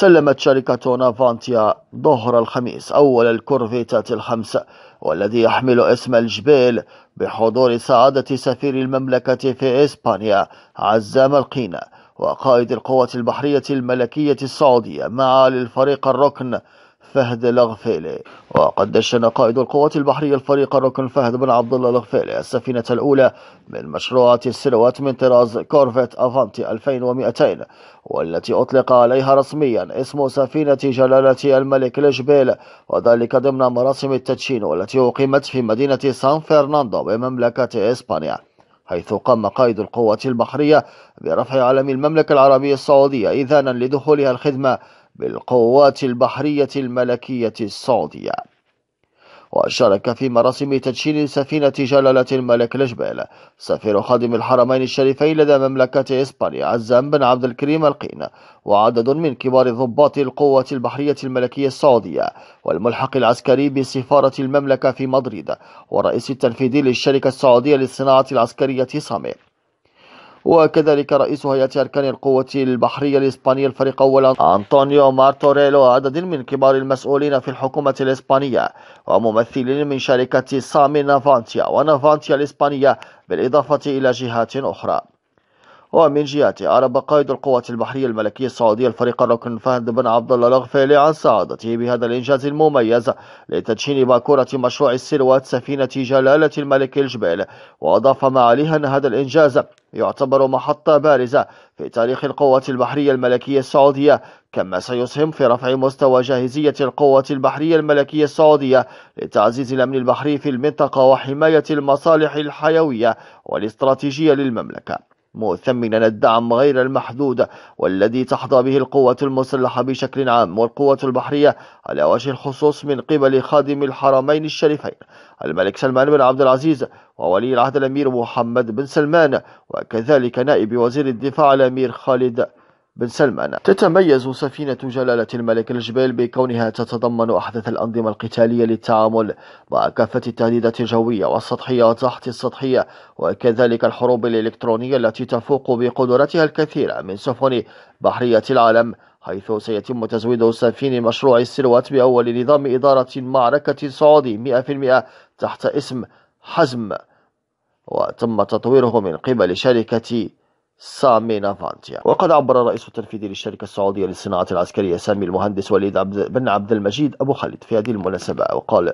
سلمت شركة نافانتيا ظهر الخميس أول الكورفيتات الخمسة والذي يحمل اسم الجبيل بحضور سعادة سفير المملكة في إسبانيا عزام القينة وقائد القوات البحرية الملكية السعودية معالي للفريق الركن فهد الغفيلي وقد دشن قائد القوات البحرية الفريق الركن فهد بن عبد الله الغفيلي السفينة الأولى من مشروعات السروات من طراز كورفيت أفانتي 2200 والتي أطلق عليها رسميا اسم سفينة جلالة الملك لجبيل وذلك ضمن مراسم التدشين والتي أقيمت في مدينة سان فرناندو بمملكة إسبانيا حيث قام قائد القوات البحرية برفع علم المملكة العربية السعودية إذانا لدخولها الخدمة بالقوات البحرية الملكية السعودية وشارك في مراسم تدشين سفينة جلالة الملك لجبال سفير خادم الحرمين الشريفين لدى مملكة إسبانيا عزام بن عبد الكريم القين وعدد من كبار ضباط القوة البحرية الملكية السعودية والملحق العسكري بسفارة المملكة في مدريد والرئيس التنفيذي للشركة السعودية للصناعة العسكرية سامي وكذلك رئيس هيئة أركان القوة البحرية الإسبانية الفريق أولا أنطونيو مارتوريلو عدد من كبار المسؤولين في الحكومة الإسبانية وممثلين من شركة سامي نافانتيا ونافانتيا الإسبانية بالإضافة إلى جهات أخرى ومن جهته أعرب قائد القوة البحرية الملكية السعودية الفريق الركن فهد بن عبد الله الغفيلي عن سعادته بهذا الإنجاز المميز لتدشين باكورة مشروع السلوات سفينة جلالة الملك الجبيل وأضاف معاليها أن هذا الإنجاز يعتبر محطة بارزة في تاريخ القوة البحرية الملكية السعودية كما سيسهم في رفع مستوى جاهزية القوة البحرية الملكية السعودية لتعزيز الأمن البحري في المنطقة وحماية المصالح الحيوية والاستراتيجية للمملكة مثمنا الدعم غير المحدود والذي تحظى به القوة المسلحة بشكل عام والقوة البحرية على وجه الخصوص من قبل خادم الحرمين الشريفين الملك سلمان بن عبد العزيز وولي العهد الأمير محمد بن سلمان وكذلك نائب وزير الدفاع الأمير خالد بن سلمان تتميز سفينة جلالة الملك الجبيل بكونها تتضمن أحدث الأنظمة القتالية للتعامل مع كافة التهديدات الجوية والسطحية وتحت السطحية وكذلك الحروب الإلكترونية التي تفوق بقدرتها الكثيرة من سفن بحرية العالم حيث سيتم تزويد سفين مشروع السلوات بأول نظام إدارة معركة سعودي 100% تحت اسم حزم وتم تطويره من قبل شركة سامي نافانتيا وقد عبر الرئيس التنفيذي للشركة السعودية للصناعة العسكرية سامي المهندس وليد عبد بن عبد المجيد أبو خالد في هذه المناسبة وقال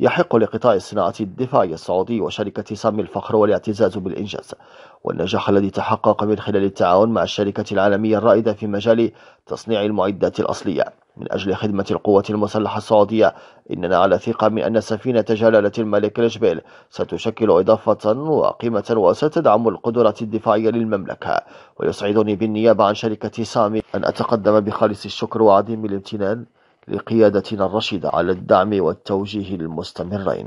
يحق لقطاع الصناعة الدفاعية السعودي وشركة سامي الفخر والاعتزاز بالإنجاز والنجاح الذي تحقق من خلال التعاون مع الشركة العالمية الرائدة في مجال تصنيع المعدات الأصلية من أجل خدمة القوات المسلحة السعودية إننا على ثقة من أن سفينة جلالة الملك الجبيل ستشكل إضافة وقيمة وستدعم القدرة الدفاعية للمملكة ويسعدني بالنيابة عن شركة سامي أن أتقدم بخالص الشكر وعديم الامتنان لقيادتنا الرشيدة على الدعم والتوجيه المستمرين